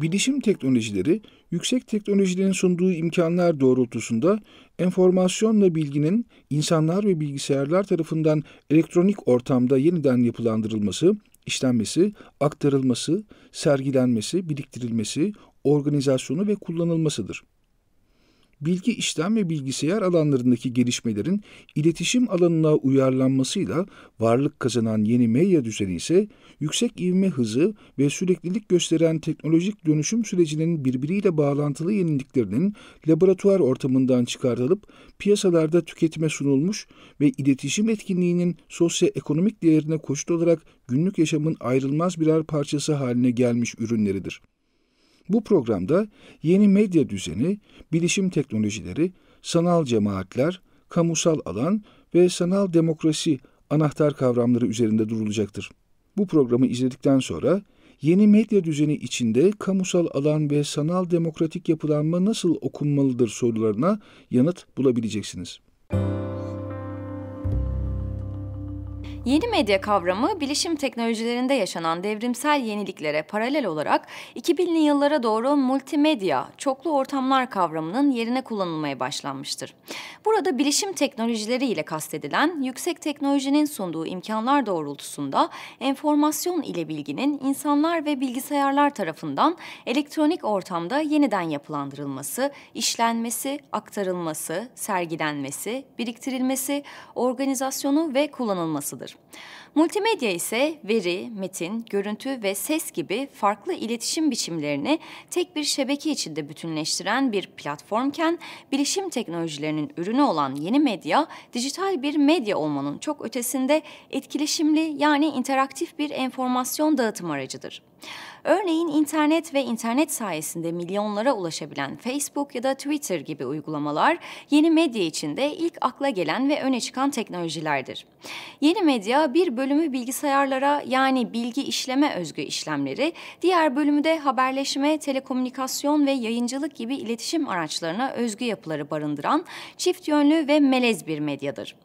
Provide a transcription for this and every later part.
Bilişim teknolojileri, yüksek teknolojilerin sunduğu imkanlar doğrultusunda enformasyonla bilginin insanlar ve bilgisayarlar tarafından elektronik ortamda yeniden yapılandırılması, işlenmesi, aktarılması, sergilenmesi, biriktirilmesi, organizasyonu ve kullanılmasıdır bilgi işlem ve bilgisayar alanlarındaki gelişmelerin iletişim alanına uyarlanmasıyla varlık kazanan yeni medya düzeni ise yüksek ivme hızı ve süreklilik gösteren teknolojik dönüşüm sürecinin birbiriyle bağlantılı yeniliklerinin laboratuvar ortamından çıkartılıp piyasalarda tüketime sunulmuş ve iletişim etkinliğinin sosyoekonomik değerine koşut olarak günlük yaşamın ayrılmaz birer parçası haline gelmiş ürünleridir. Bu programda yeni medya düzeni, bilişim teknolojileri, sanal cemaatler, kamusal alan ve sanal demokrasi anahtar kavramları üzerinde durulacaktır. Bu programı izledikten sonra yeni medya düzeni içinde kamusal alan ve sanal demokratik yapılanma nasıl okunmalıdır sorularına yanıt bulabileceksiniz. Müzik Yeni medya kavramı bilişim teknolojilerinde yaşanan devrimsel yeniliklere paralel olarak 2000'li yıllara doğru multimedya, çoklu ortamlar kavramının yerine kullanılmaya başlanmıştır. Burada bilişim teknolojileri ile kastedilen yüksek teknolojinin sunduğu imkanlar doğrultusunda enformasyon ile bilginin insanlar ve bilgisayarlar tarafından elektronik ortamda yeniden yapılandırılması, işlenmesi, aktarılması, sergilenmesi, biriktirilmesi, organizasyonu ve kullanılmasıdır. Multimedya ise veri, metin, görüntü ve ses gibi farklı iletişim biçimlerini tek bir şebeke içinde bütünleştiren bir platformken bilişim teknolojilerinin ürünü olan yeni medya, dijital bir medya olmanın çok ötesinde etkileşimli yani interaktif bir enformasyon dağıtım aracıdır. Örneğin internet ve internet sayesinde milyonlara ulaşabilen Facebook ya da Twitter gibi uygulamalar yeni medya içinde ilk akla gelen ve öne çıkan teknolojilerdir. Yeni medya bir bölümü bilgisayarlara yani bilgi işleme özgü işlemleri, diğer bölümü de haberleşme, telekomünikasyon ve yayıncılık gibi iletişim araçlarına özgü yapıları barındıran çift yönlü ve melez bir medyadır.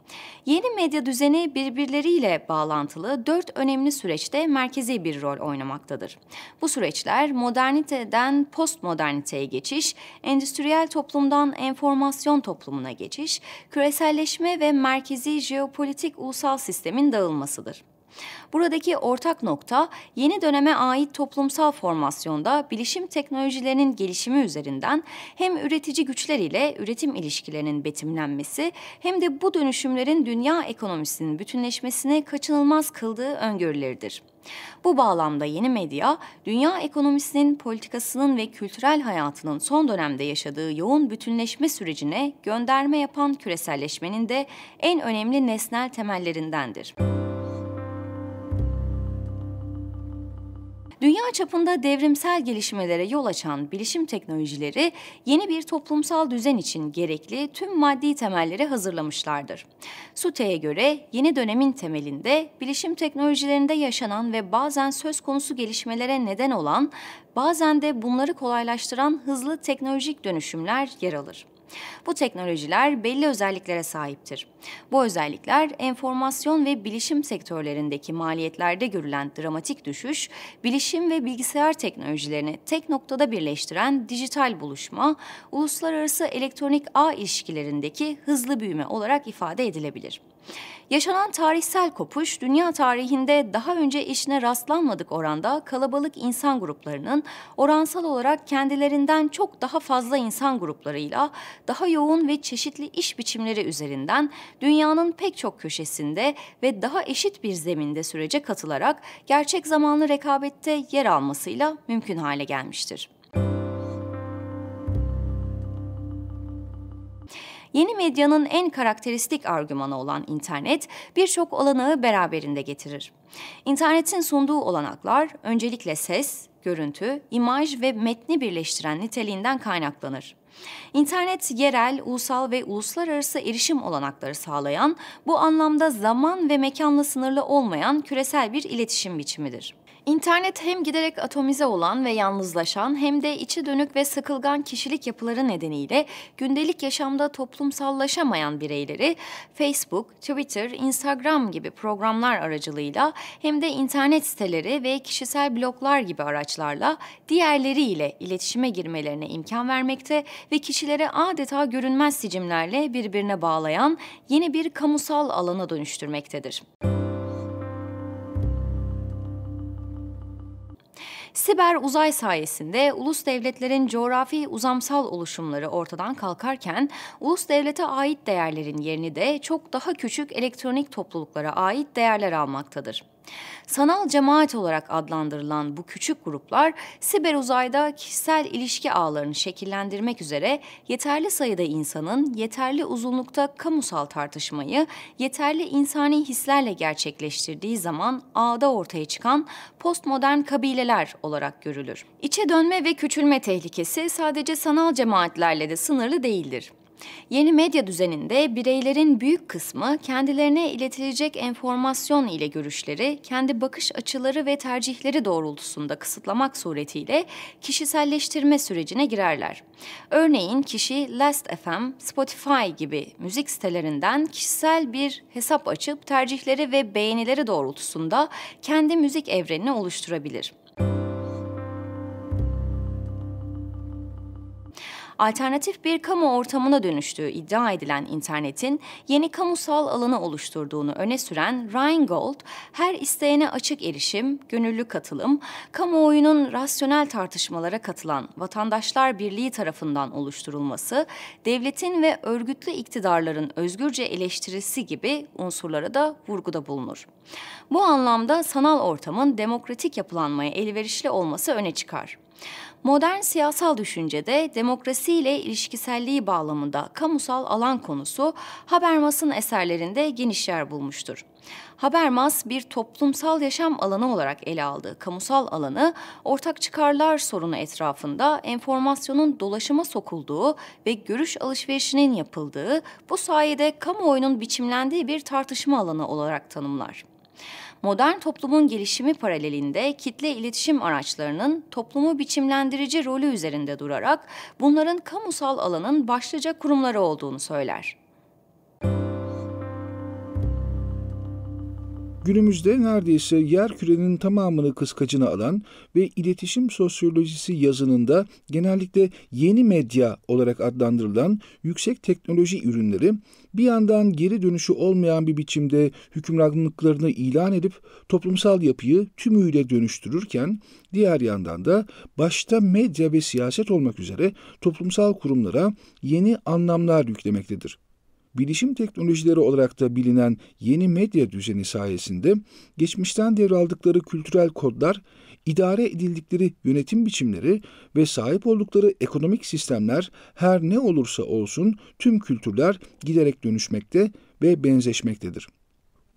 Yeni medya düzeni birbirleriyle bağlantılı dört önemli süreçte merkezi bir rol oynamaktadır. Bu süreçler moderniteden postmoderniteye geçiş, endüstriyel toplumdan enformasyon toplumuna geçiş, küreselleşme ve merkezi jeopolitik ulusal sistemin dağılmasıdır. Buradaki ortak nokta yeni döneme ait toplumsal formasyonda bilişim teknolojilerinin gelişimi üzerinden hem üretici güçler ile üretim ilişkilerinin betimlenmesi hem de bu dönüşümlerin dünya ekonomisinin bütünleşmesine kaçınılmaz kıldığı öngörüleridir. Bu bağlamda yeni medya, dünya ekonomisinin, politikasının ve kültürel hayatının son dönemde yaşadığı yoğun bütünleşme sürecine gönderme yapan küreselleşmenin de en önemli nesnel temellerindendir. Müzik Dünya çapında devrimsel gelişmelere yol açan bilişim teknolojileri yeni bir toplumsal düzen için gerekli tüm maddi temelleri hazırlamışlardır. SUTE'ye göre yeni dönemin temelinde bilişim teknolojilerinde yaşanan ve bazen söz konusu gelişmelere neden olan, bazen de bunları kolaylaştıran hızlı teknolojik dönüşümler yer alır. Bu teknolojiler belli özelliklere sahiptir. Bu özellikler enformasyon ve bilişim sektörlerindeki maliyetlerde görülen dramatik düşüş, bilişim ve bilgisayar teknolojilerini tek noktada birleştiren dijital buluşma, uluslararası elektronik ağ ilişkilerindeki hızlı büyüme olarak ifade edilebilir. Yaşanan tarihsel kopuş, dünya tarihinde daha önce işine rastlanmadık oranda kalabalık insan gruplarının oransal olarak kendilerinden çok daha fazla insan gruplarıyla daha yoğun ve çeşitli iş biçimleri üzerinden dünyanın pek çok köşesinde ve daha eşit bir zeminde sürece katılarak gerçek zamanlı rekabette yer almasıyla mümkün hale gelmiştir. yeni medyanın en karakteristik argümanı olan internet birçok olanağı beraberinde getirir. İnternetin sunduğu olanaklar öncelikle ses, görüntü, imaj ve metni birleştiren niteliğinden kaynaklanır. İnternet yerel, ulusal ve uluslararası erişim olanakları sağlayan, bu anlamda zaman ve mekanla sınırlı olmayan küresel bir iletişim biçimidir. İnternet hem giderek atomize olan ve yalnızlaşan hem de içi dönük ve sıkılgan kişilik yapıları nedeniyle gündelik yaşamda toplumsallaşamayan bireyleri Facebook, Twitter, Instagram gibi programlar aracılığıyla hem de internet siteleri ve kişisel bloglar gibi araçlarla diğerleriyle iletişime girmelerine imkan vermekte ve kişilere adeta görünmez sicimlerle birbirine bağlayan yeni bir kamusal alana dönüştürmektedir. Siber uzay sayesinde ulus devletlerin coğrafi uzamsal oluşumları ortadan kalkarken ulus devlete ait değerlerin yerini de çok daha küçük elektronik topluluklara ait değerler almaktadır. Sanal cemaat olarak adlandırılan bu küçük gruplar siber uzayda kişisel ilişki ağlarını şekillendirmek üzere yeterli sayıda insanın yeterli uzunlukta kamusal tartışmayı yeterli insani hislerle gerçekleştirdiği zaman ağda ortaya çıkan postmodern kabileler olarak görülür. İçe dönme ve küçülme tehlikesi sadece sanal cemaatlerle de sınırlı değildir. Yeni medya düzeninde bireylerin büyük kısmı kendilerine iletilecek enformasyon ile görüşleri, kendi bakış açıları ve tercihleri doğrultusunda kısıtlamak suretiyle kişiselleştirme sürecine girerler. Örneğin kişi Last.fm, Spotify gibi müzik sitelerinden kişisel bir hesap açıp tercihleri ve beğenileri doğrultusunda kendi müzik evrenini oluşturabilir. Müzik alternatif bir kamu ortamına dönüştüğü iddia edilen internetin yeni kamusal alanı oluşturduğunu öne süren Rheingold, her isteyene açık erişim, gönüllü katılım, kamuoyunun rasyonel tartışmalara katılan Vatandaşlar Birliği tarafından oluşturulması, devletin ve örgütlü iktidarların özgürce eleştirisi gibi unsurlara da vurguda bulunur. Bu anlamda sanal ortamın demokratik yapılanmaya elverişli olması öne çıkar. Modern siyasal düşüncede demokrasi ile ilişkiselliği bağlamında kamusal alan konusu Habermas'ın eserlerinde geniş yer bulmuştur. Habermas bir toplumsal yaşam alanı olarak ele aldığı kamusal alanı ortak çıkarlar sorunu etrafında enformasyonun dolaşıma sokulduğu ve görüş alışverişinin yapıldığı bu sayede kamuoyunun biçimlendiği bir tartışma alanı olarak tanımlar modern toplumun gelişimi paralelinde kitle iletişim araçlarının toplumu biçimlendirici rolü üzerinde durarak bunların kamusal alanın başlıca kurumları olduğunu söyler. Günümüzde neredeyse yer kürenin tamamını kıskacına alan ve iletişim sosyolojisi yazınında genellikle yeni medya olarak adlandırılan yüksek teknoloji ürünleri bir yandan geri dönüşü olmayan bir biçimde hükümranlıklarını ilan edip toplumsal yapıyı tümüyle dönüştürürken diğer yandan da başta medya ve siyaset olmak üzere toplumsal kurumlara yeni anlamlar yüklemektedir bilişim teknolojileri olarak da bilinen yeni medya düzeni sayesinde geçmişten devraldıkları kültürel kodlar, idare edildikleri yönetim biçimleri ve sahip oldukları ekonomik sistemler her ne olursa olsun tüm kültürler giderek dönüşmekte ve benzeşmektedir.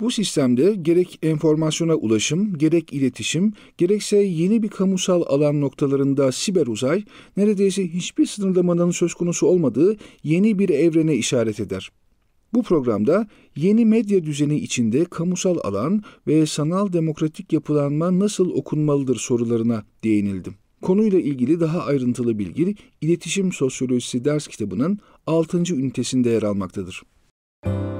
Bu sistemde gerek enformasyona ulaşım, gerek iletişim, gerekse yeni bir kamusal alan noktalarında siber uzay neredeyse hiçbir sınırlamanın söz konusu olmadığı yeni bir evrene işaret eder. Bu programda yeni medya düzeni içinde kamusal alan ve sanal demokratik yapılanma nasıl okunmalıdır sorularına değinildim. Konuyla ilgili daha ayrıntılı bilgi İletişim Sosyolojisi ders kitabının 6. ünitesinde yer almaktadır. Müzik